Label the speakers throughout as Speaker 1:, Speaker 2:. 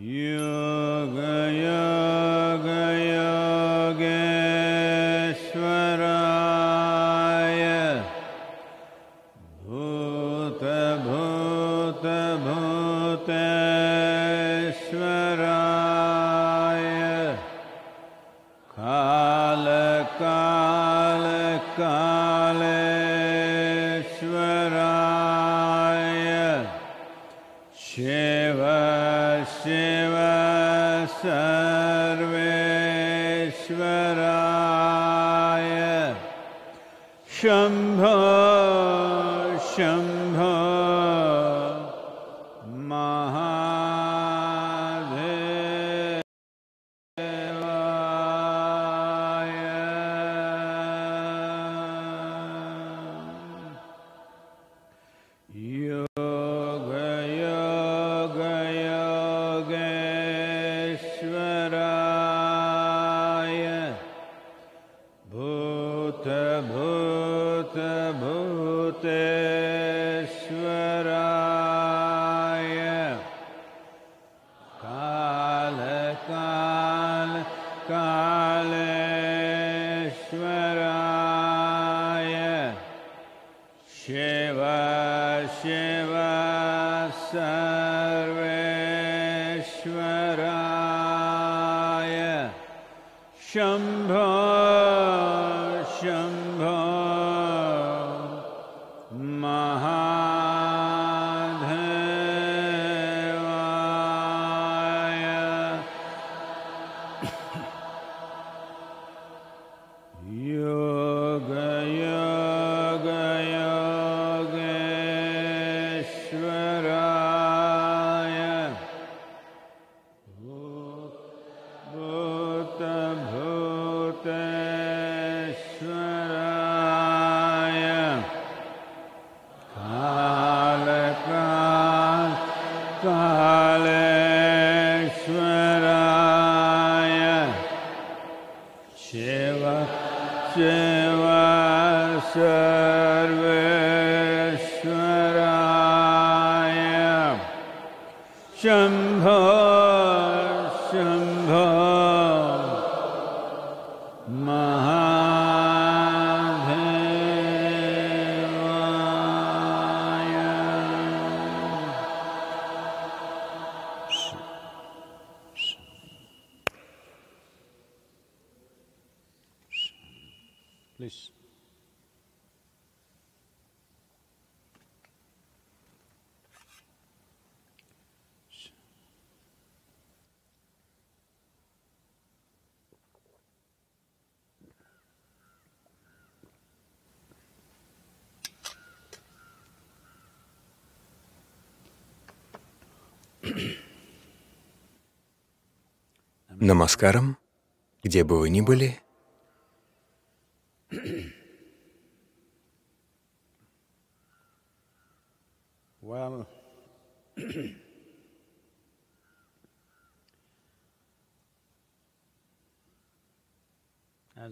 Speaker 1: Yeah. व शेवा स
Speaker 2: Please.
Speaker 3: Намаскарам, где бы вы ни были,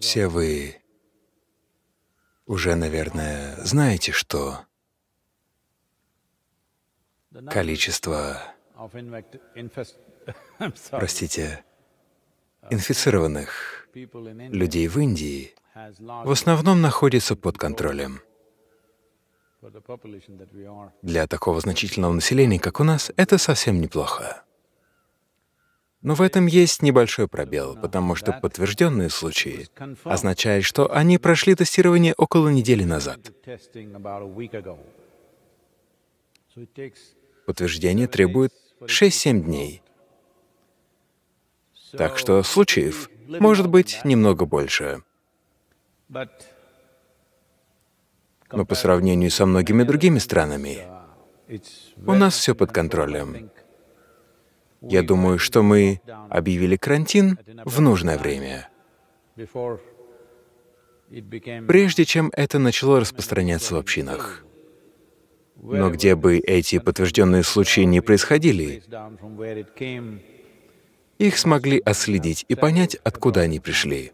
Speaker 3: Все вы уже, наверное, знаете, что количество,
Speaker 2: простите,
Speaker 3: инфицированных
Speaker 2: людей в Индии в
Speaker 3: основном находится под контролем. Для такого значительного населения, как у нас, это совсем неплохо. Но в этом есть небольшой пробел, потому что подтвержденные случаи означают, что они прошли тестирование около недели назад. Подтверждение требует 6-7 дней. Так что случаев может быть немного больше но по сравнению со многими другими странами у нас все под контролем. Я думаю, что мы объявили карантин
Speaker 2: в нужное время, прежде
Speaker 3: чем это начало распространяться в общинах. Но где бы эти подтвержденные случаи не происходили, их смогли отследить и понять, откуда они пришли.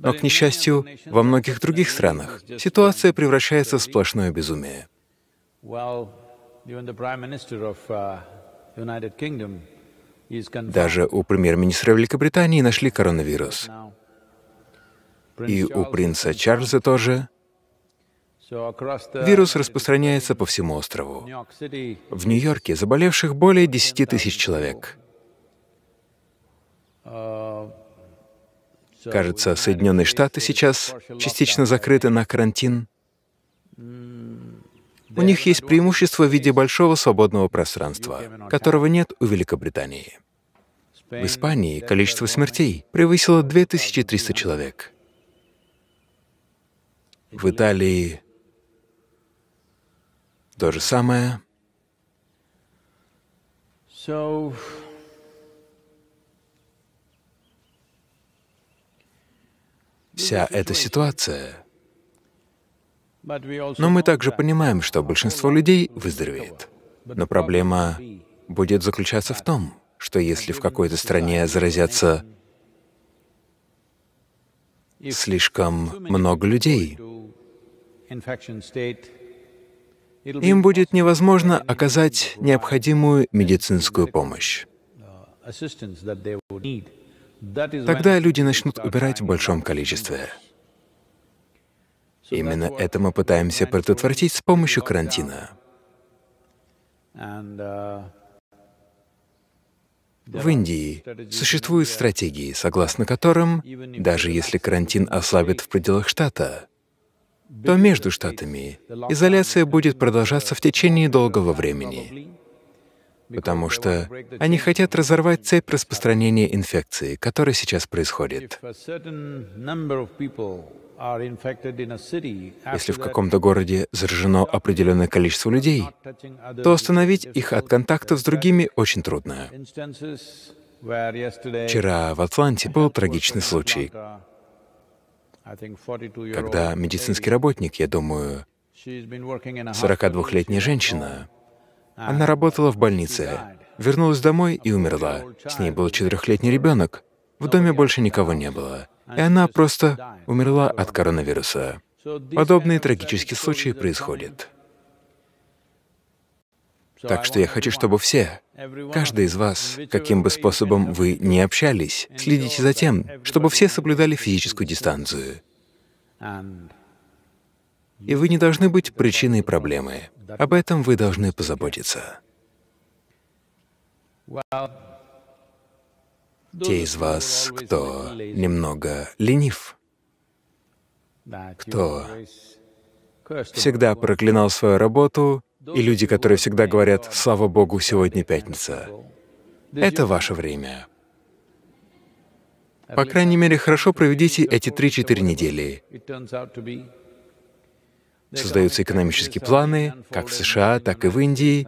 Speaker 3: Но, к несчастью, во многих других странах ситуация превращается в сплошное безумие.
Speaker 2: Uh, Даже
Speaker 3: у премьер-министра Великобритании нашли коронавирус. И у принца Чарльза тоже.
Speaker 2: Вирус
Speaker 3: распространяется по всему острову. В Нью-Йорке заболевших более 10 тысяч человек.
Speaker 2: Uh, Кажется, Соединенные Штаты сейчас частично закрыты
Speaker 3: на карантин. У них есть преимущество в виде большого свободного пространства, которого нет у Великобритании. В Испании количество смертей превысило 2300 человек. В Италии то же самое. вся эта ситуация.
Speaker 2: Но мы также
Speaker 3: понимаем, что большинство людей выздоровеет. Но проблема будет заключаться в том, что если в какой-то стране заразятся слишком много людей, им будет невозможно оказать необходимую медицинскую
Speaker 2: помощь. Uh, Тогда люди начнут убирать в
Speaker 3: большом количестве. Именно это мы пытаемся предотвратить с помощью карантина.
Speaker 2: Uh,
Speaker 3: в Индии существуют стратегии, согласно которым, даже если карантин ослабит в пределах штата, то между штатами изоляция будет продолжаться в течение долгого
Speaker 2: времени
Speaker 3: потому что они хотят разорвать цепь распространения инфекции, которая сейчас происходит.
Speaker 2: Если в каком-то
Speaker 3: городе заражено определенное количество людей, то остановить их от контактов с другими очень трудно.
Speaker 2: Вчера
Speaker 3: в Атланте был трагичный случай,
Speaker 2: когда
Speaker 3: медицинский работник, я думаю,
Speaker 2: 42-летняя
Speaker 3: женщина, она работала в больнице, вернулась домой и умерла. С ней был четырехлетний ребенок. В доме больше никого не было. И она просто умерла от коронавируса. Подобные трагические случаи происходят. Так что я хочу, чтобы все, каждый из вас, каким бы способом вы ни общались, следите за тем, чтобы все соблюдали физическую дистанцию. И вы не должны быть причиной проблемы. Об этом вы должны позаботиться. Те из вас, кто немного ленив,
Speaker 2: кто всегда
Speaker 3: проклинал свою работу, и люди, которые всегда говорят «Слава Богу, сегодня пятница». Это ваше время. По крайней мере, хорошо проведите эти 3-4 недели.
Speaker 2: Создаются экономические планы,
Speaker 3: как в США, так и в Индии.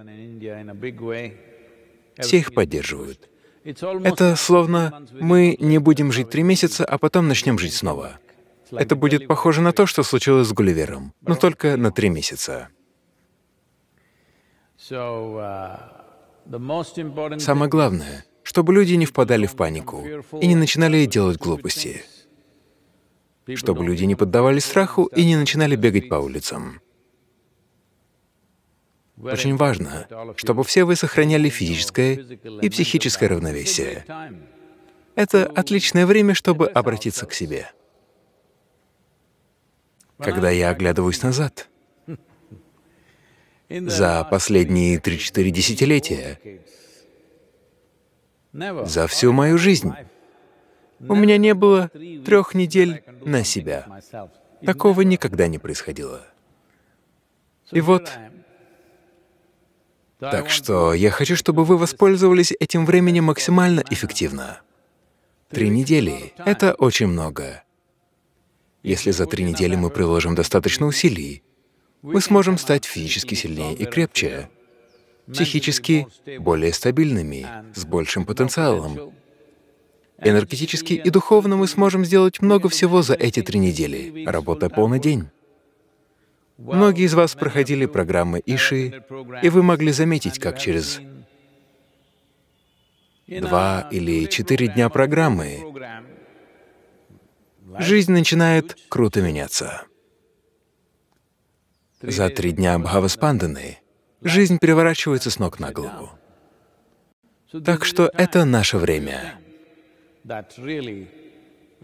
Speaker 2: Все их поддерживают. Это
Speaker 3: словно мы не будем жить три месяца, а потом начнем жить снова. Это будет похоже на то, что случилось с Гулливером, но только на три месяца.
Speaker 2: Самое главное,
Speaker 3: чтобы люди не впадали в панику и не начинали делать глупости чтобы люди не поддавались страху и не начинали бегать по улицам.
Speaker 2: Очень важно, чтобы
Speaker 3: все вы сохраняли физическое и психическое равновесие. Это отличное время, чтобы обратиться к себе. Когда я оглядываюсь назад, за последние 3-4 десятилетия, за всю мою жизнь, у меня не было трех недель на себя. Такого никогда не происходило. И вот... Так что я хочу, чтобы вы воспользовались этим временем максимально эффективно. Три недели — это очень много. Если за три недели мы приложим достаточно усилий, мы сможем стать физически сильнее и крепче, психически более стабильными, с большим потенциалом, энергетически и духовно мы сможем сделать много всего за эти три недели, работая полный день. Многие из вас проходили программы Иши,
Speaker 2: и вы могли заметить, как через
Speaker 3: два или четыре дня программы жизнь начинает круто меняться. За три дня Бхаваспанданы жизнь переворачивается с ног на голову. Так что это наше время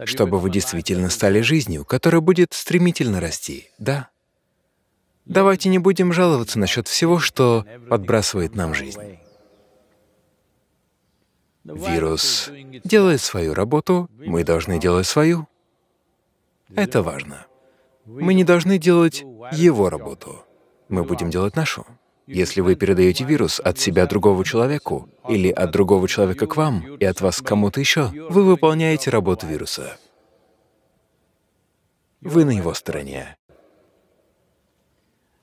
Speaker 3: чтобы вы действительно стали жизнью, которая будет стремительно расти, да? Давайте не будем жаловаться насчет всего, что подбрасывает нам жизнь. Вирус делает свою работу, мы должны делать свою. Это важно. Мы не должны делать его работу, мы будем делать нашу. Если вы передаете вирус от себя другому человеку или от другого человека к вам и от вас к кому-то еще, вы выполняете работу вируса. Вы на его стороне.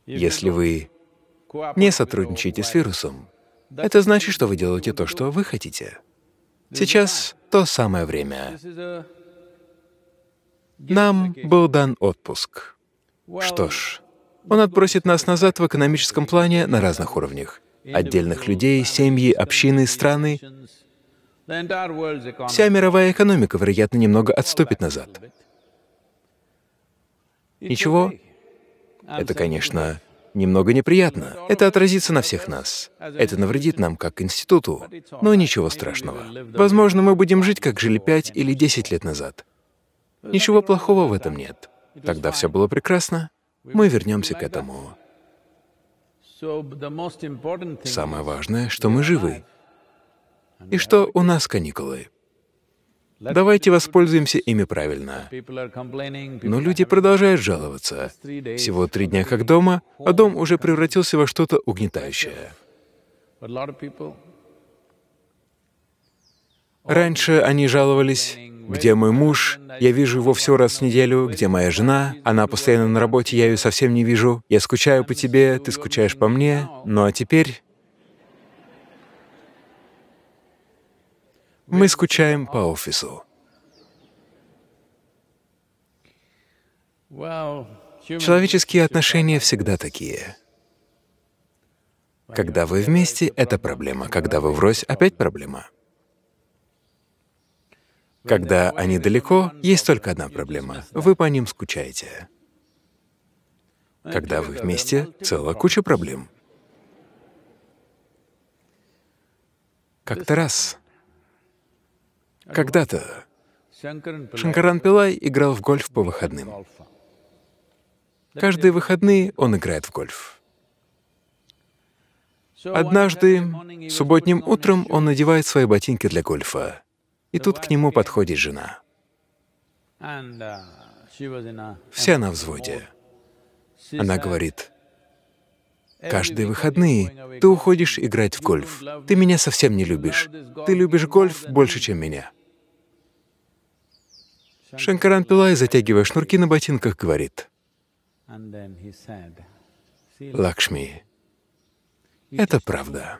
Speaker 3: Если вы не сотрудничаете с вирусом, это значит, что вы делаете то, что вы хотите. Сейчас то самое время. Нам был дан отпуск. Что ж, он отбросит нас назад в экономическом плане на разных уровнях. Отдельных людей, семьи, общины, страны.
Speaker 2: Вся мировая
Speaker 3: экономика, вероятно, немного отступит назад. Ничего, это, конечно, немного неприятно. Это отразится на всех нас. Это навредит нам как институту, но ничего страшного. Возможно, мы будем жить, как жили 5 или 10 лет назад. Ничего плохого в этом нет. Тогда все было прекрасно. Мы вернемся к этому. Самое важное, что мы живы и что у нас каникулы. Давайте воспользуемся ими правильно. Но люди продолжают жаловаться.
Speaker 2: Всего
Speaker 3: три дня как дома, а дом уже превратился во что-то угнетающее. Раньше они жаловались где мой муж? Я вижу его всего раз в неделю. Где моя жена? Она постоянно на работе, я ее совсем не вижу. Я скучаю по тебе, ты скучаешь по мне. Ну а теперь мы скучаем по офису.
Speaker 2: Человеческие
Speaker 3: отношения всегда такие. Когда вы вместе — это проблема, когда вы врозь — опять проблема. Когда они далеко, есть только одна проблема — вы по ним скучаете. Когда вы вместе, целая куча проблем. Как-то раз, когда-то, Шанкаран Пилай играл в гольф по выходным. Каждые выходные он играет в гольф.
Speaker 2: Однажды,
Speaker 3: субботним утром, он надевает свои ботинки для гольфа. И тут к нему подходит жена.
Speaker 2: Uh,
Speaker 3: Вся на взводе.
Speaker 2: Она говорит,
Speaker 3: «Каждые выходные ты уходишь играть в гольф. Ты меня совсем не любишь. Ты любишь гольф больше, чем меня». Шанкаран Пилай, затягивая шнурки на ботинках, говорит,
Speaker 2: «Лакшми,
Speaker 3: это правда.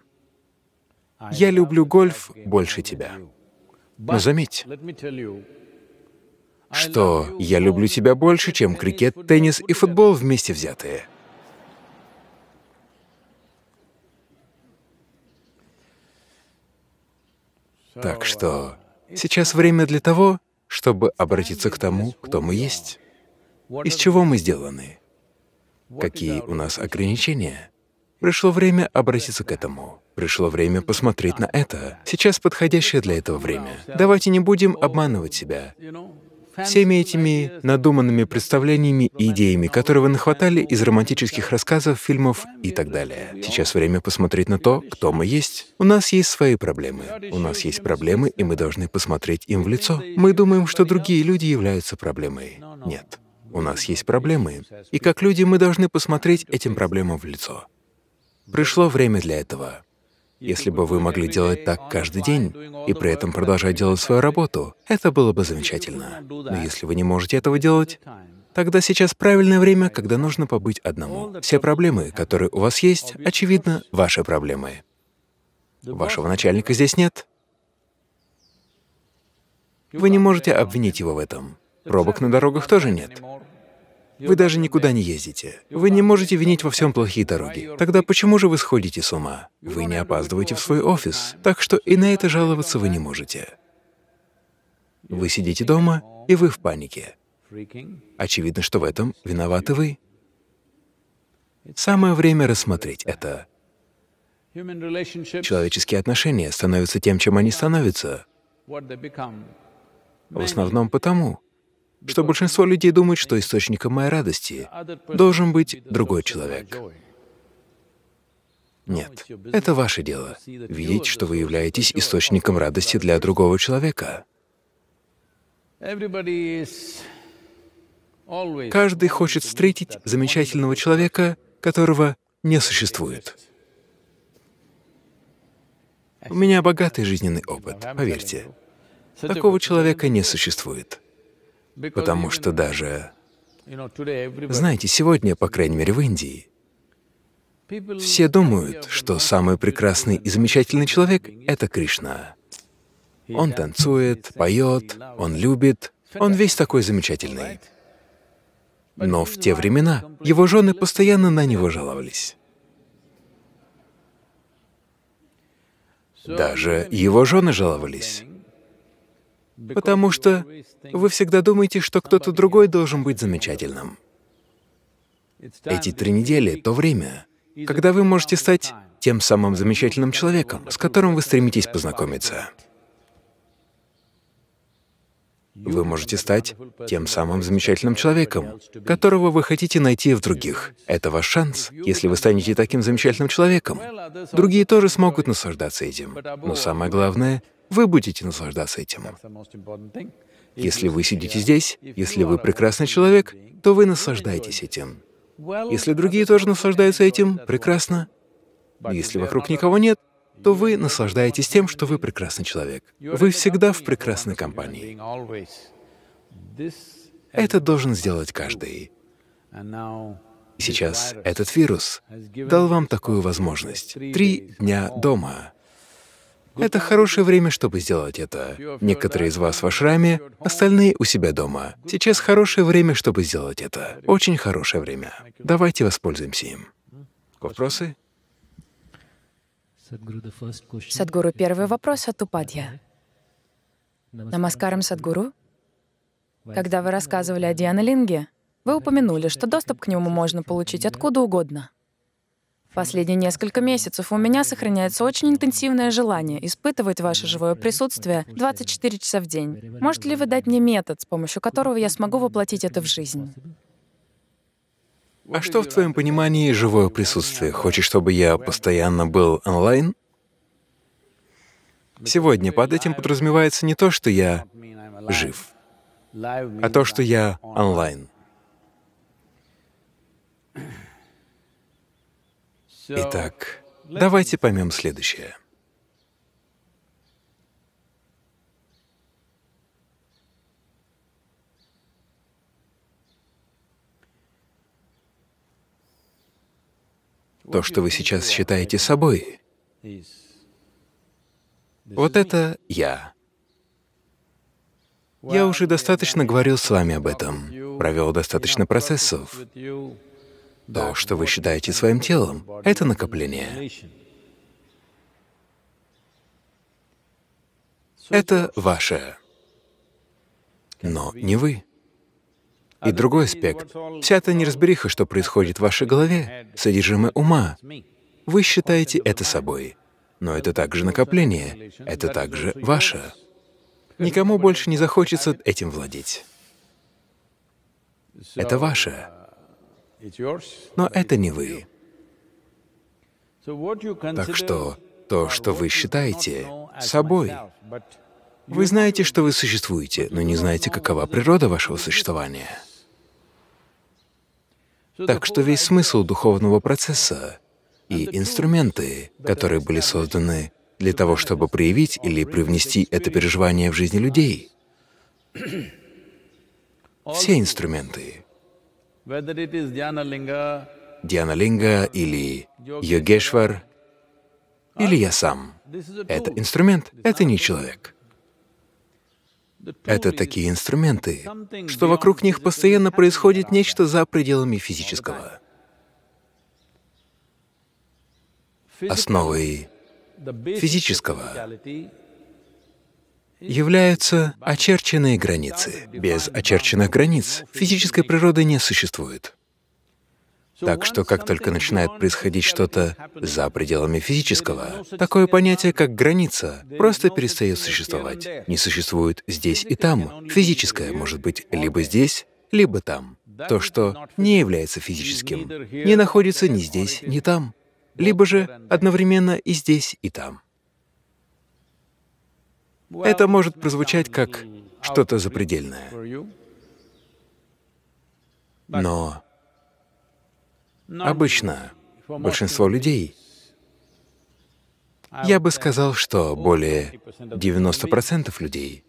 Speaker 3: Я люблю гольф больше тебя». Но заметь, что я люблю тебя больше, чем крикет, теннис и футбол вместе взятые. Так что uh, сейчас время для того, чтобы обратиться к тому, кто мы есть, из чего мы сделаны, какие у нас ограничения. Пришло время обратиться к этому. Пришло время посмотреть на это. Сейчас подходящее для этого время. Давайте не будем обманывать себя всеми этими надуманными представлениями и идеями, которые вы нахватали из романтических рассказов, фильмов и так далее. Сейчас время посмотреть на то, кто мы есть. У нас есть свои проблемы. У нас есть проблемы, и мы должны посмотреть им в лицо. Мы думаем, что другие люди являются проблемой. Нет. У нас есть проблемы, и как люди мы должны посмотреть этим проблемам в лицо. Пришло время для этого. Если бы вы могли делать так каждый день и при этом продолжать делать свою работу, это было бы замечательно. Но если вы не можете этого делать, тогда сейчас правильное время, когда нужно побыть одному. Все проблемы, которые у вас есть, очевидно, ваши проблемы. Вашего начальника здесь нет. Вы не можете обвинить его в этом. Пробок на дорогах тоже нет. Вы даже никуда не ездите. Вы не можете винить во всем плохие дороги. Тогда почему же вы сходите с ума? Вы не опаздываете в свой офис, так что и на это жаловаться вы не можете. Вы сидите дома, и вы в панике. Очевидно, что в этом виноваты вы. Самое время рассмотреть это.
Speaker 2: Человеческие
Speaker 3: отношения становятся тем, чем они становятся.
Speaker 2: В
Speaker 3: основном потому, что большинство людей думают, что источником моей радости должен быть другой человек. Нет,
Speaker 2: это ваше дело — видеть,
Speaker 3: что вы являетесь источником радости для другого человека. Каждый хочет встретить замечательного человека, которого не существует. У меня богатый жизненный опыт, поверьте. Такого человека не существует. Потому что даже...
Speaker 2: Знаете,
Speaker 3: сегодня, по крайней мере, в Индии, все думают, что самый прекрасный и замечательный человек — это Кришна. Он танцует, поет, он любит, он весь такой замечательный. Но в те времена его жены постоянно на него жаловались. Даже его жены жаловались. Потому что вы всегда думаете, что кто-то другой должен быть замечательным. Эти три недели — то время, когда вы можете стать тем самым замечательным человеком, с которым вы стремитесь познакомиться. Вы можете стать тем самым замечательным человеком, которого вы хотите найти в других. Это ваш шанс. Если вы станете таким замечательным человеком, другие тоже смогут наслаждаться этим. Но самое главное — вы будете наслаждаться этим. Если вы сидите здесь, если вы прекрасный человек, то вы наслаждаетесь этим. Если другие тоже наслаждаются этим, прекрасно. если вокруг никого нет, то вы наслаждаетесь тем, что вы прекрасный человек. Вы всегда в прекрасной компании. Это должен сделать каждый. И сейчас этот вирус дал вам такую возможность. Три дня дома — это хорошее время, чтобы сделать это. Некоторые из вас в ашраме, остальные у себя дома. Сейчас хорошее время, чтобы сделать это. Очень хорошее время. Давайте воспользуемся им. Вопросы?
Speaker 4: Садгуру, первый вопрос от Упадья. Намаскарам, Садгуру. Когда вы рассказывали о Дианолинге, вы упомянули, что доступ к нему можно получить откуда угодно. Последние несколько месяцев у меня сохраняется очень интенсивное желание испытывать ваше живое присутствие 24 часа в день. Можете ли вы дать мне метод, с помощью которого я смогу воплотить это в жизнь?
Speaker 3: А что в твоем понимании живое присутствие? Хочешь, чтобы я постоянно был онлайн? Сегодня под этим подразумевается не то, что я жив,
Speaker 2: а то, что
Speaker 3: я онлайн. Итак, давайте поймем следующее. То, что вы сейчас считаете собой, вот это я. Я уже достаточно говорил с вами об этом, провел достаточно процессов. То, что вы считаете своим телом, — это накопление. Это ваше, но не вы. И другой аспект. Вся эта неразбериха, что происходит в вашей голове, содержимое ума, вы считаете это собой. Но это также накопление, это также ваше. Никому больше не захочется этим владеть. Это ваше. Но это не
Speaker 2: вы. Так что
Speaker 3: то, что вы считаете собой, вы знаете, что вы существуете, но не знаете, какова природа вашего существования. Так что весь смысл духовного процесса и инструменты, которые были созданы для того, чтобы проявить или привнести это переживание в жизни людей,
Speaker 2: все
Speaker 3: инструменты Дианалинга или Йогешвар, или я сам. Это инструмент, это не человек. Это такие инструменты, что вокруг них постоянно происходит нечто за пределами физического.
Speaker 2: Основой физического
Speaker 3: являются очерченные границы. Без очерченных границ физической природы не существует. Так что как только начинает происходить что-то за пределами физического, такое понятие, как граница, просто перестает существовать. Не существует здесь и там. Физическое может быть либо здесь, либо там. То, что не является физическим, не находится ни здесь, ни там. Либо же одновременно и здесь, и там. Это может прозвучать как что-то запредельное. Но обычно большинство людей, я бы сказал, что более 90% людей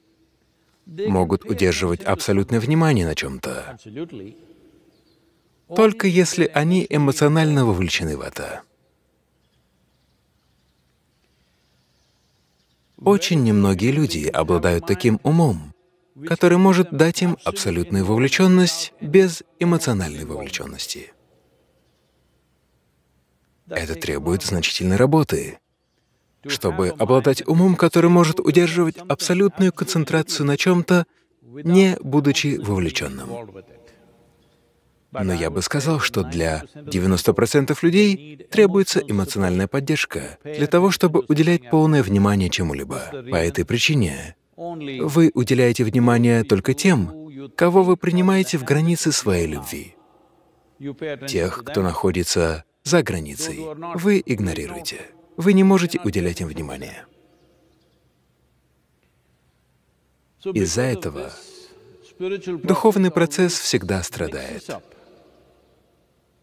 Speaker 3: могут удерживать абсолютное внимание на
Speaker 2: чем-то,
Speaker 3: только если они эмоционально вовлечены в это. Очень немногие люди обладают таким умом, который может дать им абсолютную вовлеченность без эмоциональной вовлеченности. Это требует значительной работы, чтобы обладать умом, который может удерживать абсолютную концентрацию на чем-то, не будучи вовлеченным. Но я бы сказал, что для 90% людей требуется эмоциональная поддержка для того, чтобы уделять полное внимание чему-либо. По этой причине вы уделяете внимание только тем, кого вы принимаете в границы своей любви. Тех, кто находится за
Speaker 2: границей, вы
Speaker 3: игнорируете. Вы не можете уделять им внимание.
Speaker 2: Из-за этого
Speaker 3: духовный процесс всегда страдает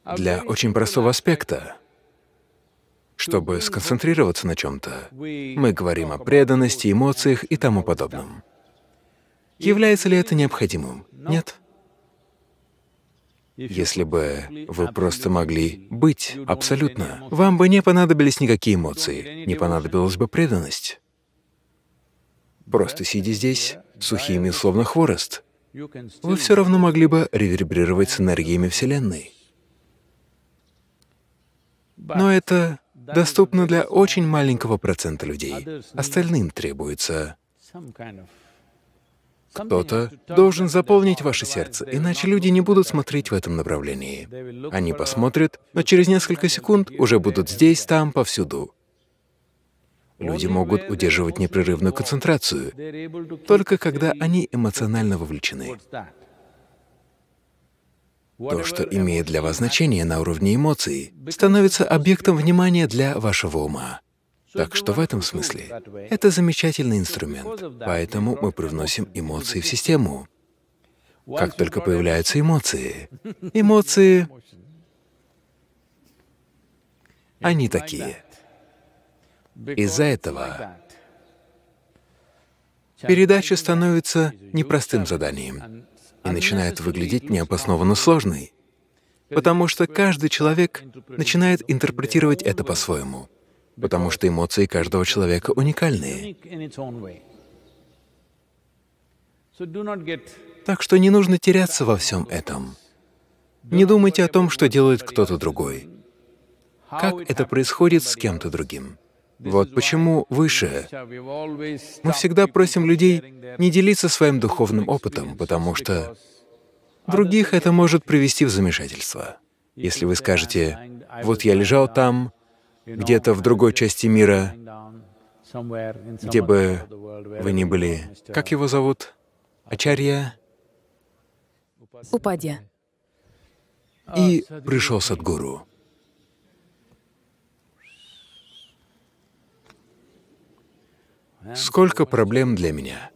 Speaker 3: для очень простого аспекта. Чтобы сконцентрироваться на чем-то, мы говорим о преданности, эмоциях и тому подобном. Является ли это необходимым? Нет. Если бы вы просто могли быть абсолютно, вам бы не понадобились никакие эмоции, не понадобилась бы преданность. Просто сидя здесь, сухими, словно хворост, вы все равно могли бы реверберировать с энергиями Вселенной. Но это доступно для очень маленького процента людей. Остальным требуется кто-то должен заполнить ваше сердце, иначе люди не будут смотреть в этом направлении. Они посмотрят, но через несколько секунд уже будут здесь, там, повсюду. Люди могут удерживать непрерывную концентрацию, только когда они эмоционально вовлечены. То, что имеет для вас значение на уровне эмоций, становится объектом внимания для вашего ума. Так что в этом смысле это замечательный инструмент, поэтому мы привносим эмоции в систему. Как только появляются эмоции, эмоции, они такие. Из-за этого передача становится непростым заданием и начинает выглядеть необоснованно сложной, потому что каждый человек начинает интерпретировать это по-своему, потому что эмоции каждого человека уникальные. Так что не нужно теряться во всем этом. Не думайте о том, что делает кто-то другой, как это происходит с кем-то другим. Вот почему выше. Мы всегда просим людей не делиться своим духовным опытом, потому что других это может привести в замешательство. Если вы скажете, вот я лежал там,
Speaker 2: где-то в другой части мира, где бы вы ни были, как
Speaker 3: его зовут? Ачарья?
Speaker 4: Упадья. И
Speaker 3: пришел Садгуру. сколько проблем для меня.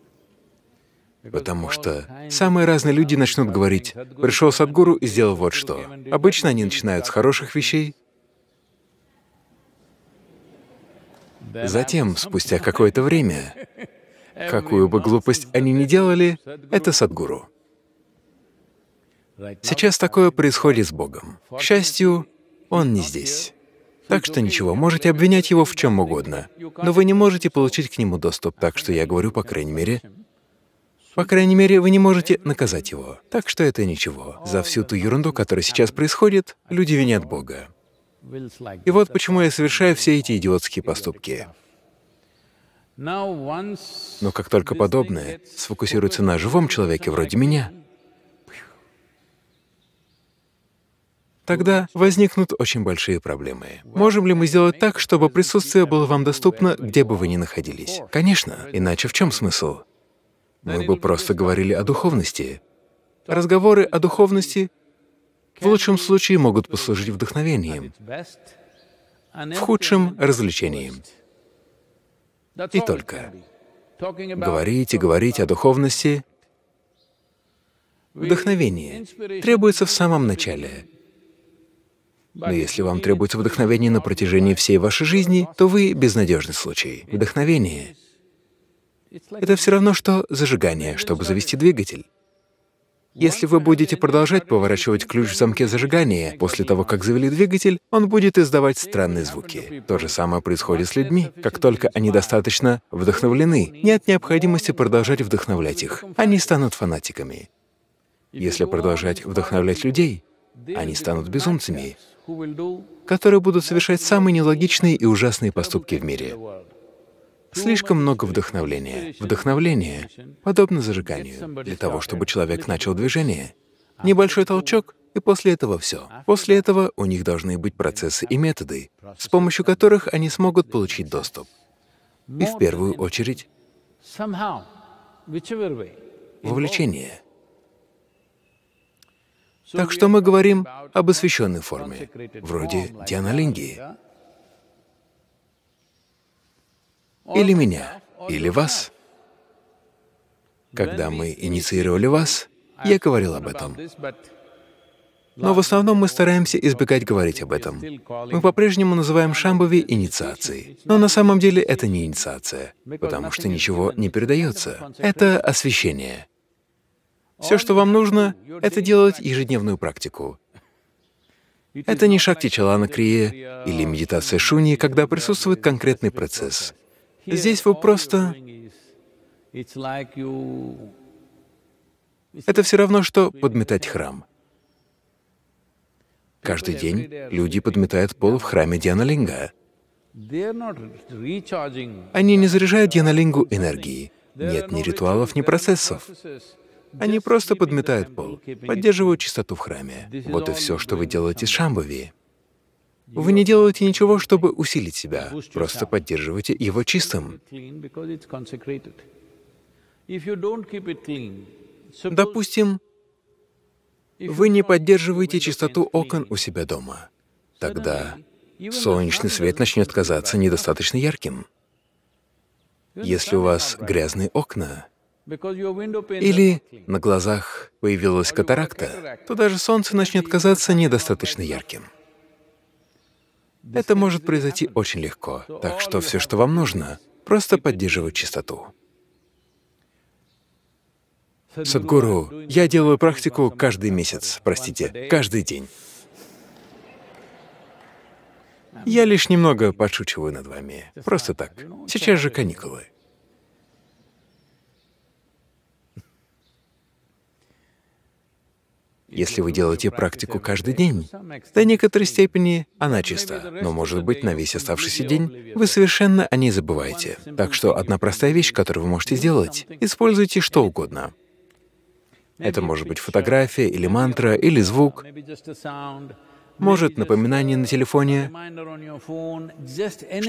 Speaker 3: Потому что самые разные люди начнут говорить, пришел Садгуру и сделал вот что. Обычно они начинают с хороших вещей, Затем, спустя какое-то время, какую бы глупость они ни делали, это Садгуру. Сейчас такое происходит с Богом. К счастью, Он не здесь. Так что ничего, можете обвинять его в чем угодно, но вы не можете получить к нему доступ, так что я говорю, по крайней мере, по крайней мере, вы не можете наказать его. Так что это ничего. За всю ту ерунду, которая сейчас происходит, люди винят Бога. И вот почему я совершаю все эти идиотские поступки. Но как только подобное сфокусируется на живом человеке вроде меня, тогда возникнут очень большие проблемы. Можем ли мы сделать так, чтобы присутствие было вам доступно, где бы вы ни находились? Конечно, иначе в чем смысл? Мы бы просто говорили о духовности. Разговоры о духовности в лучшем случае могут послужить вдохновением,
Speaker 2: в худшем — развлечением. И только. Говорить
Speaker 3: и говорить о духовности — вдохновение требуется в самом начале, но если вам требуется вдохновение на протяжении всей вашей жизни, то вы безнадежный случай. Вдохновение — это все равно, что зажигание, чтобы завести двигатель. Если вы будете продолжать поворачивать ключ в замке зажигания, после того, как завели двигатель, он будет издавать странные звуки. То же самое происходит с людьми. Как только они достаточно вдохновлены, нет необходимости продолжать вдохновлять их. Они станут фанатиками. Если продолжать вдохновлять людей, они станут безумцами которые будут совершать самые нелогичные и ужасные поступки в мире. Слишком много вдохновления. Вдохновление подобно зажиганию. Для того, чтобы человек начал движение, небольшой толчок, и после этого все. После этого у них должны быть процессы и методы, с помощью которых они смогут получить доступ. И в первую очередь — вовлечение — так что мы говорим об освященной форме, вроде Тианалингии. Или меня, или вас. Когда мы инициировали вас, я говорил об этом. Но в основном мы стараемся избегать говорить об этом. Мы по-прежнему называем Шамбави инициацией. Но на самом деле это не инициация, потому что ничего не передается. Это освещение. Все, что вам нужно, это делать ежедневную практику. Это не шакти чалана крия или медитация шуни, когда присутствует конкретный процесс. Здесь вы просто... Это все равно, что подметать храм. Каждый день люди подметают пол в храме Дианалинга. Они не заряжают Дианалингу энергией. Нет ни ритуалов, ни процессов. Они просто подметают пол, поддерживают чистоту в храме. Вот и все, что вы делаете с Шамбави. Вы не делаете ничего, чтобы усилить себя, просто поддерживаете его чистым.
Speaker 2: Допустим,
Speaker 3: вы не поддерживаете чистоту окон у себя дома. Тогда солнечный свет начнет казаться недостаточно ярким. Если у вас грязные окна,
Speaker 2: или
Speaker 3: на глазах появилась катаракта, то даже солнце начнет казаться недостаточно ярким. Это может произойти очень легко, так что все, что вам нужно, просто поддерживать чистоту.
Speaker 2: Садгуру,
Speaker 3: я делаю практику каждый месяц, простите, каждый день. Я лишь немного подшучиваю над вами, просто так. Сейчас же каникулы. если вы делаете практику каждый день. До некоторой степени она чиста, но, может быть, на весь оставшийся день вы совершенно о ней забываете. Так что одна простая вещь, которую вы можете сделать — используйте что угодно. Это может быть фотография, или мантра, или звук, может, напоминание на телефоне,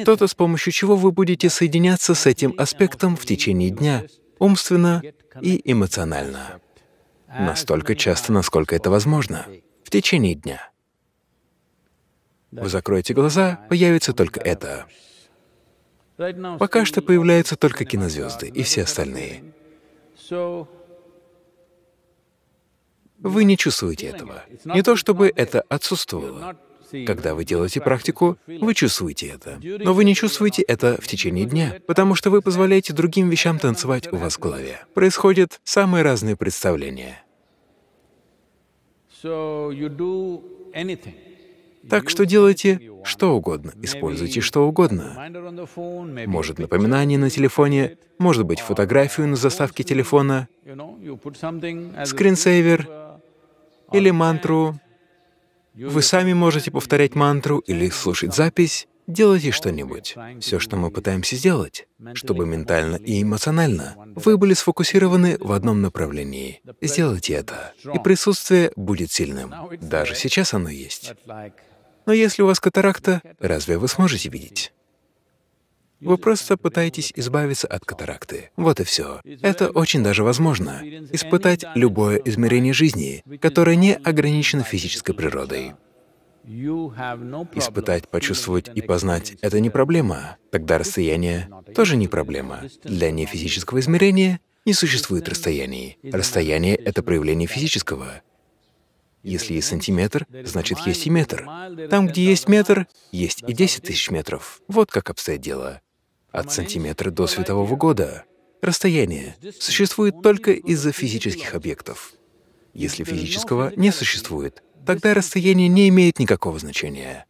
Speaker 3: что-то, с помощью чего вы будете соединяться с этим аспектом в течение дня, умственно и эмоционально настолько часто, насколько это возможно, в течение дня. Вы закроете глаза, появится только это. Пока что появляются только кинозвезды и все остальные. Вы не чувствуете этого. Не то чтобы это отсутствовало. Когда вы делаете практику, вы чувствуете это. Но вы не чувствуете это в течение дня, потому что вы позволяете другим вещам танцевать у вас в голове. Происходят самые разные представления. Так что делайте что угодно, используйте что угодно. Может, напоминание на телефоне, может быть, фотографию на заставке телефона,
Speaker 2: скринсейвер
Speaker 3: или мантру, вы сами можете повторять мантру или слушать запись, делайте что-нибудь. Все, что мы пытаемся сделать, чтобы ментально и эмоционально вы были сфокусированы в одном направлении. Сделайте это, и присутствие будет сильным. Даже сейчас оно есть. Но если у вас катаракта, разве вы сможете видеть? Вы просто пытаетесь избавиться от катаракты. Вот и все. Это очень даже возможно. Испытать любое измерение жизни, которое не ограничено физической природой. Испытать, почувствовать и познать — это не проблема. Тогда расстояние тоже не проблема. Для нефизического измерения не существует расстояний. Расстояние — это проявление физического. Если есть сантиметр, значит, есть и метр. Там, где есть метр, есть и 10 тысяч метров. Вот как обстоит дело от сантиметра до светового года. Расстояние существует только из-за физических объектов. Если физического не существует, тогда расстояние не имеет никакого значения.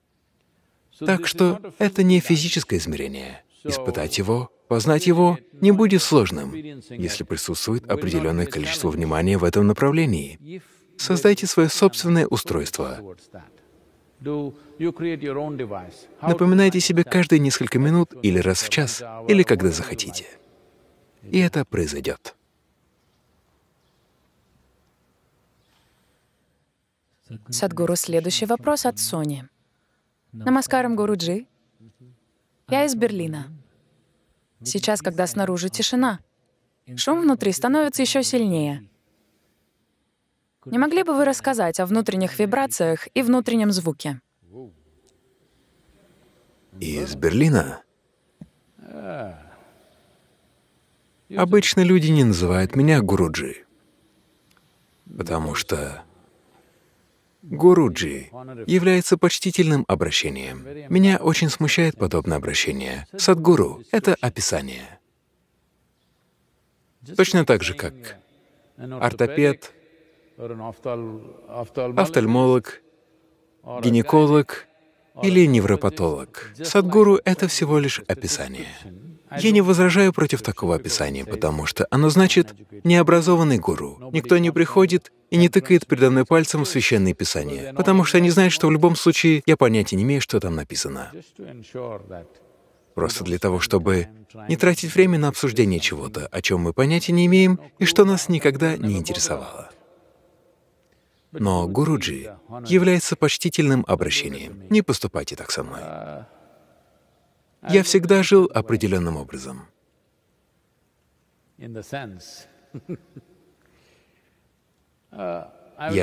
Speaker 3: Так что это не физическое измерение. Испытать его, познать его не будет сложным, если присутствует определенное количество внимания в этом направлении. Создайте свое собственное устройство. Напоминайте себе каждые несколько минут или раз в час, или когда захотите. И это произойдет.
Speaker 4: Садгуру, следующий вопрос от Сони. Намаскарам, Гуруджи. Я из Берлина. Сейчас, когда снаружи тишина, шум внутри становится еще сильнее. Не могли бы вы рассказать о внутренних вибрациях и внутреннем звуке?
Speaker 3: Из Берлина? А, обычно люди не называют меня Гуруджи, потому что Гуруджи является почтительным обращением. Меня очень смущает подобное обращение. Садгуру — это описание. Точно так же, как ортопед,
Speaker 2: офтальмолог, гинеколог
Speaker 3: или невропатолог. Садгуру — это всего лишь описание. Я не возражаю против такого описания, потому что оно значит «необразованный гуру». Никто не приходит и не тыкает передо мной пальцем в священные писания, потому что они знают, что в любом случае я понятия не имею, что там написано. Просто для того, чтобы не тратить время на обсуждение чего-то, о чем мы понятия не имеем и что нас никогда не интересовало. Но Гуруджи является почтительным обращением. Не поступайте так со мной. Я всегда жил определенным образом.
Speaker 2: Я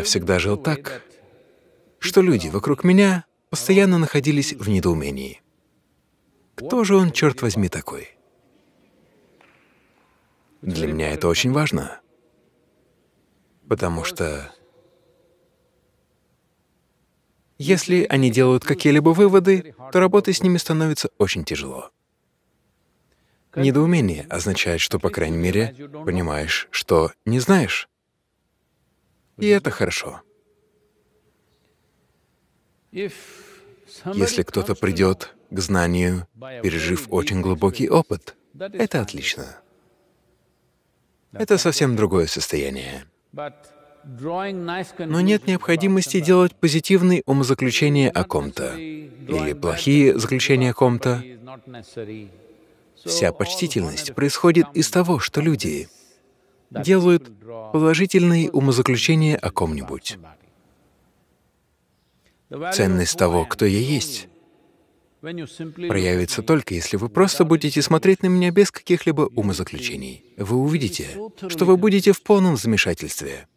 Speaker 2: всегда жил так,
Speaker 3: что люди вокруг меня постоянно находились в недоумении. Кто же он, черт возьми, такой? Для меня это очень важно, потому что Если они делают какие-либо выводы, то работать с ними становится очень тяжело. Недоумение означает, что, по крайней мере, понимаешь, что не знаешь. И это хорошо. Если кто-то придет к знанию, пережив очень глубокий опыт, это отлично. Это совсем другое состояние. Но нет необходимости делать позитивные умозаключения о ком-то или плохие заключения о ком-то. Вся почтительность происходит из того, что люди делают положительные умозаключения о ком-нибудь. Ценность того, кто я есть,
Speaker 2: проявится
Speaker 3: только, если вы просто будете смотреть на меня без каких-либо умозаключений. Вы увидите, что вы будете в полном замешательстве.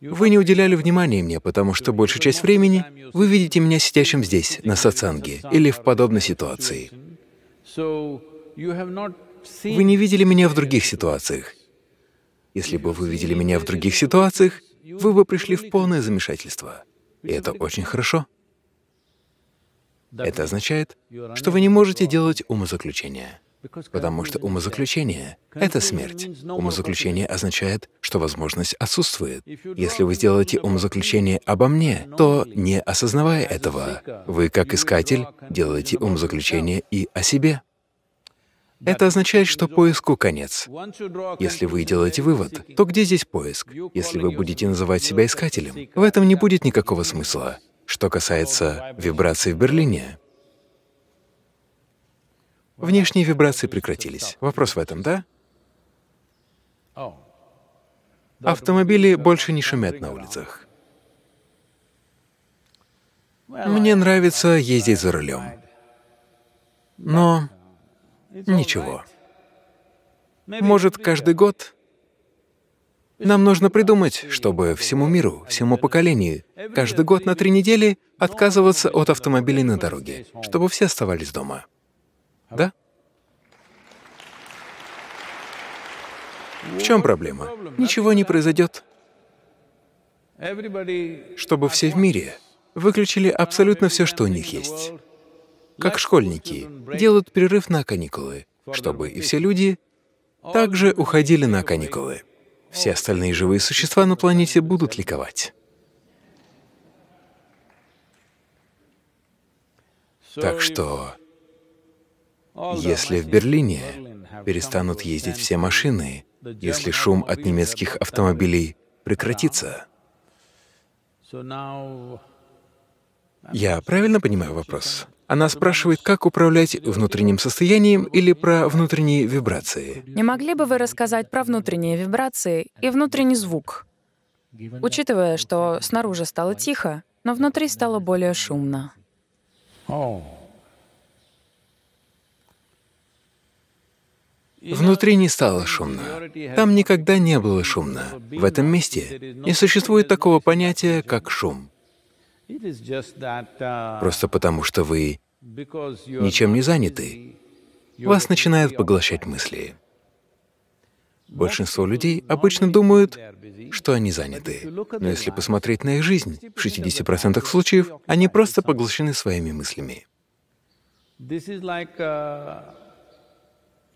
Speaker 3: Вы не уделяли внимания мне, потому что большую часть времени вы видите меня сидящим здесь, на сатсанге, или в подобной ситуации.
Speaker 2: Вы
Speaker 3: не видели меня в других ситуациях. Если бы вы видели меня в других ситуациях, вы бы пришли в полное замешательство. И это очень хорошо. Это означает, что вы не можете делать умозаключения. Потому что умозаключение — это смерть. Умозаключение означает, что возможность отсутствует. Если вы сделаете умозаключение обо мне, то, не осознавая этого, вы, как искатель, делаете умозаключение и о себе. Это означает, что поиску конец. Если вы делаете вывод, то где здесь поиск? Если вы будете называть себя искателем, в этом не будет никакого смысла. Что касается вибраций в Берлине, Внешние вибрации прекратились. Вопрос в этом, да? Автомобили больше не шумят на улицах. Мне нравится ездить за рулем. Но ничего. Может, каждый год нам нужно придумать, чтобы всему миру, всему поколению, каждый год на три недели отказываться от автомобилей на дороге, чтобы все оставались дома. Да? В чем проблема? Ничего не произойдет. Чтобы все в мире выключили абсолютно все, что у них есть. Как школьники делают перерыв на каникулы, чтобы и все люди также уходили на каникулы. Все остальные живые существа на планете будут ликовать. Так что если в Берлине перестанут ездить все машины, если шум от немецких автомобилей прекратится. Я правильно понимаю вопрос? Она спрашивает, как управлять внутренним состоянием или про внутренние вибрации.
Speaker 4: Не могли бы вы рассказать про внутренние вибрации и внутренний звук? Учитывая, что снаружи стало тихо, но внутри стало более шумно.
Speaker 2: Oh.
Speaker 3: Внутри не стало шумно. Там никогда не было шумно. В этом месте не существует такого понятия, как шум.
Speaker 2: Просто потому, что вы ничем
Speaker 3: не заняты, вас начинают поглощать мысли. Большинство людей обычно думают, что они заняты. Но если посмотреть на их жизнь, в 60% случаев они просто поглощены своими мыслями.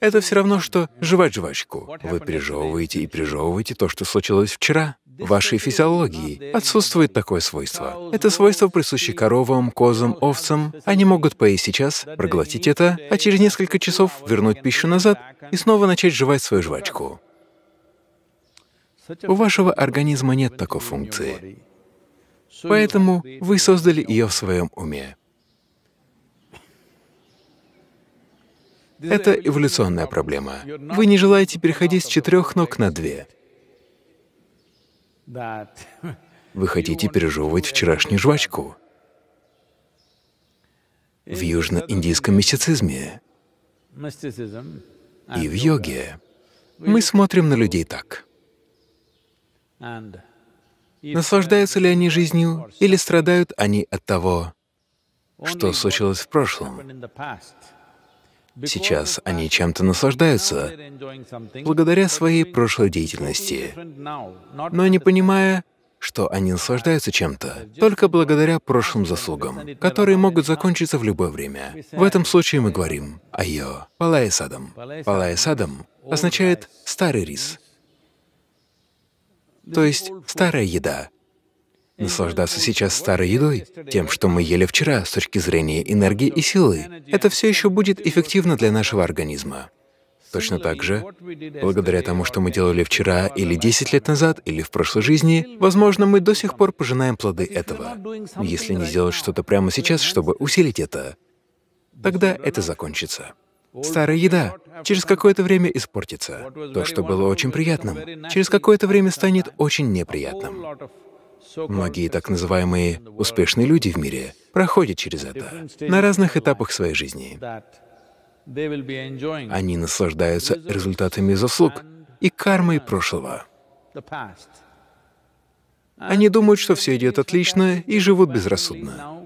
Speaker 3: Это все равно, что жевать жвачку. Вы пережевываете и пережевываете то, что случилось вчера. В вашей физиологии отсутствует такое свойство. Это свойство присуще коровам, козам, овцам. Они могут поесть сейчас, проглотить это, а через несколько часов вернуть пищу назад и снова начать жевать свою жвачку. У вашего организма нет такой функции. Поэтому вы создали ее в своем уме. Это эволюционная проблема. Вы не желаете переходить с четырех ног на две.
Speaker 1: Вы
Speaker 3: хотите пережевывать вчерашнюю жвачку. В южноиндийском мистицизме
Speaker 2: и в йоге
Speaker 3: мы смотрим на людей так.
Speaker 2: Наслаждаются ли
Speaker 3: они жизнью или страдают они от того, что случилось в прошлом? Сейчас они чем-то наслаждаются благодаря своей прошлой деятельности,
Speaker 2: но
Speaker 3: не понимая, что они наслаждаются чем-то только благодаря прошлым заслугам, которые могут закончиться в любое время. В этом случае мы говорим о йо палая садам. Палая садам означает «старый рис», то есть старая еда, Наслаждаться сейчас старой едой, тем, что мы ели вчера, с точки зрения энергии и силы, это все еще будет эффективно для нашего организма. Точно так же, благодаря тому, что мы делали вчера или 10 лет назад, или в прошлой жизни, возможно, мы до сих пор пожинаем плоды этого. Но если не сделать что-то прямо сейчас, чтобы усилить это, тогда это закончится. Старая еда через какое-то время испортится. То, что было очень приятным, через какое-то время станет очень неприятным. Многие так называемые успешные люди в мире проходят через это на разных этапах своей жизни. Они наслаждаются результатами заслуг и кармой прошлого. Они думают, что все идет отлично и живут безрассудно.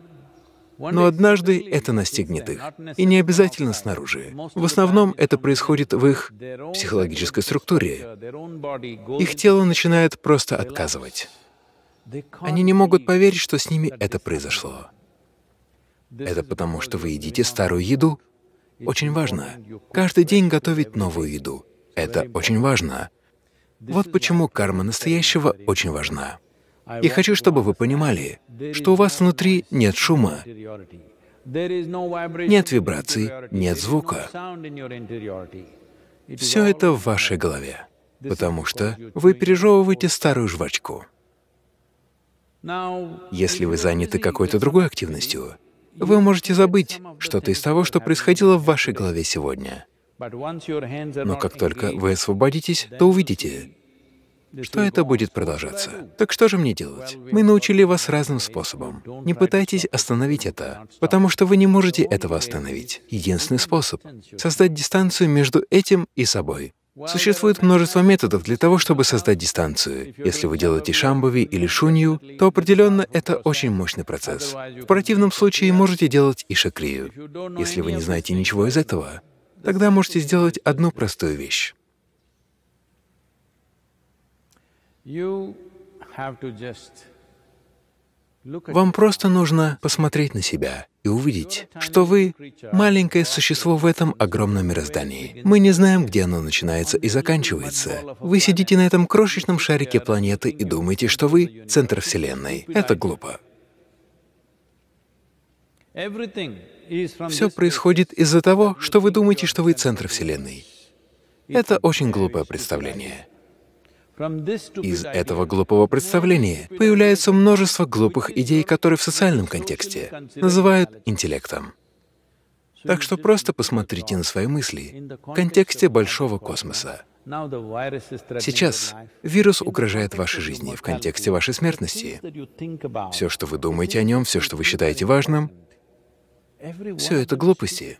Speaker 3: Но однажды это настигнет их, и не обязательно снаружи. В основном это происходит в их психологической структуре. Их тело начинает просто отказывать. Они не могут поверить, что с ними это произошло. Это потому, что вы едите старую еду. Очень важно. Каждый день готовить новую еду. Это очень важно. Вот почему карма настоящего очень важна. И хочу, чтобы вы понимали, что у вас внутри нет шума,
Speaker 2: нет вибраций, нет звука.
Speaker 3: Все это в вашей голове, потому что вы пережевываете старую жвачку. Если вы заняты какой-то другой активностью, вы можете забыть что-то из того, что происходило в вашей голове сегодня.
Speaker 2: Но
Speaker 3: как только вы освободитесь, то увидите, что это будет продолжаться. Так что же мне делать? Мы научили вас разным способом. Не пытайтесь остановить это, потому что вы не можете этого остановить. Единственный способ — создать дистанцию между этим и собой. Существует множество методов для того, чтобы создать дистанцию. Если вы делаете шамбави или шунью, то определенно это очень мощный процесс. В противном случае можете делать и шакрию. Если вы не знаете ничего из этого, тогда можете сделать одну простую вещь. Вам просто нужно посмотреть на себя и увидеть, что вы — маленькое существо в этом огромном мироздании. Мы не знаем, где оно начинается и заканчивается. Вы сидите на этом крошечном шарике планеты и думаете, что вы — центр Вселенной. Это глупо. Все происходит из-за того, что вы думаете, что вы — центр Вселенной. Это очень глупое
Speaker 2: представление. Из
Speaker 3: этого глупого представления появляется множество глупых идей, которые в социальном
Speaker 2: контексте называют
Speaker 3: интеллектом. Так что просто посмотрите на свои мысли в контексте большого космоса.
Speaker 2: Сейчас
Speaker 3: вирус угрожает вашей жизни в контексте вашей смертности. Все, что вы думаете о нем, все, что вы считаете важным, все это глупости.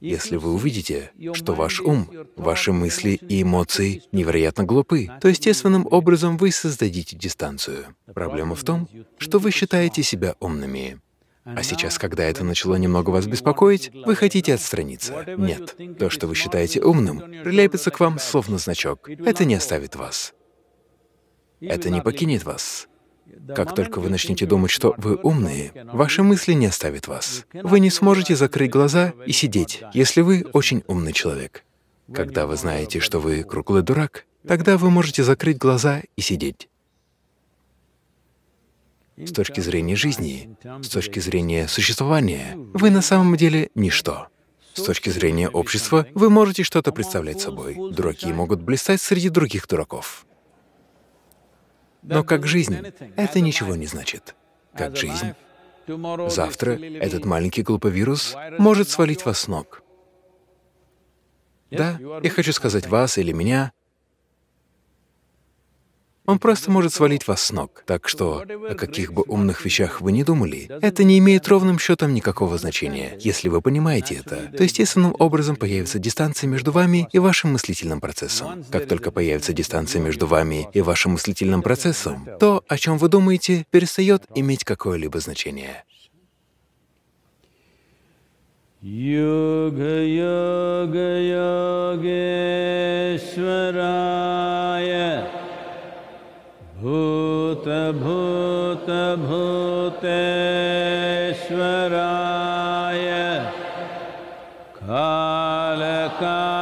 Speaker 3: Если вы увидите, что ваш ум, ваши мысли и эмоции невероятно глупы, то естественным образом вы создадите дистанцию. Проблема в том, что вы считаете себя умными. А сейчас, когда это начало немного вас беспокоить, вы хотите отстраниться. Нет. То, что вы считаете умным, прилепится к вам словно значок. Это не оставит вас. Это не покинет вас. Как только вы начнете думать, что вы умные, ваши мысли не оставят вас. Вы не сможете закрыть глаза и сидеть, если вы очень умный человек. Когда вы знаете, что вы круглый дурак, тогда вы можете закрыть глаза и сидеть. С точки зрения жизни, с точки зрения существования, вы на самом деле ничто. С точки зрения общества, вы можете что-то представлять собой. Дураки могут блистать среди других дураков. Но как жизнь — это ничего не значит. Как жизнь. Завтра этот маленький глуповирус может свалить вас с ног. Да, я хочу сказать вас или меня, он просто может свалить вас с ног. Так что, о каких бы умных вещах вы не думали, это не имеет ровным счетом никакого значения. Если вы понимаете это, то естественным образом появится дистанция между вами и вашим мыслительным процессом. Как только появится дистанция между вами и вашим мыслительным процессом, то, о чем вы думаете, перестает иметь какое-либо значение.
Speaker 1: Yoga Yoga Yogeshwaraya भूत भूत भूतेश्वराय कालका